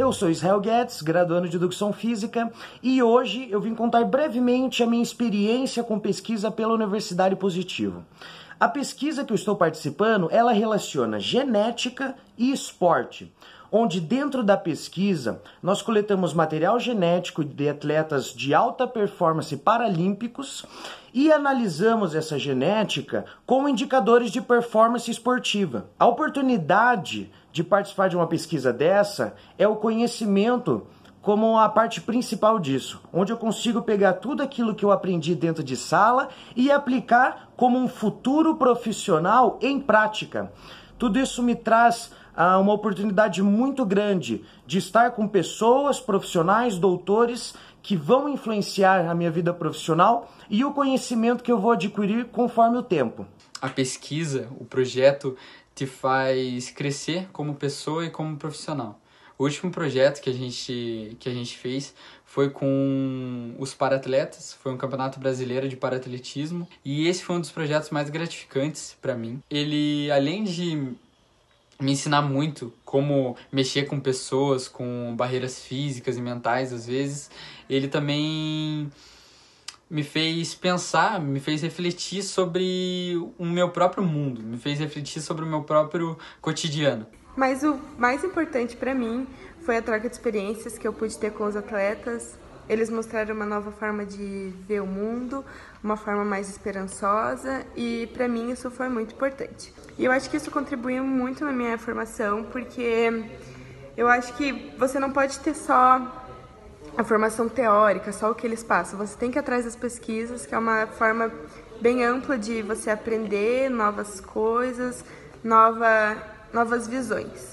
Eu sou Israel Guedes, graduando de Educação Física, e hoje eu vim contar brevemente a minha experiência com pesquisa pela Universidade Positivo. A pesquisa que eu estou participando, ela relaciona genética e esporte onde dentro da pesquisa nós coletamos material genético de atletas de alta performance paralímpicos e analisamos essa genética com indicadores de performance esportiva. A oportunidade de participar de uma pesquisa dessa é o conhecimento como a parte principal disso, onde eu consigo pegar tudo aquilo que eu aprendi dentro de sala e aplicar como um futuro profissional em prática. Tudo isso me traz uma oportunidade muito grande de estar com pessoas, profissionais, doutores que vão influenciar a minha vida profissional e o conhecimento que eu vou adquirir conforme o tempo. A pesquisa, o projeto te faz crescer como pessoa e como profissional. O último projeto que a gente, que a gente fez foi com os paratletas, foi um campeonato brasileiro de paratletismo, e esse foi um dos projetos mais gratificantes para mim. Ele, além de me ensinar muito como mexer com pessoas, com barreiras físicas e mentais às vezes. Ele também me fez pensar, me fez refletir sobre o meu próprio mundo, me fez refletir sobre o meu próprio cotidiano. Mas o mais importante para mim foi a troca de experiências que eu pude ter com os atletas, eles mostraram uma nova forma de ver o mundo, uma forma mais esperançosa e para mim isso foi muito importante. E eu acho que isso contribuiu muito na minha formação, porque eu acho que você não pode ter só a formação teórica, só o que eles passam. Você tem que ir atrás das pesquisas, que é uma forma bem ampla de você aprender novas coisas, nova, novas visões.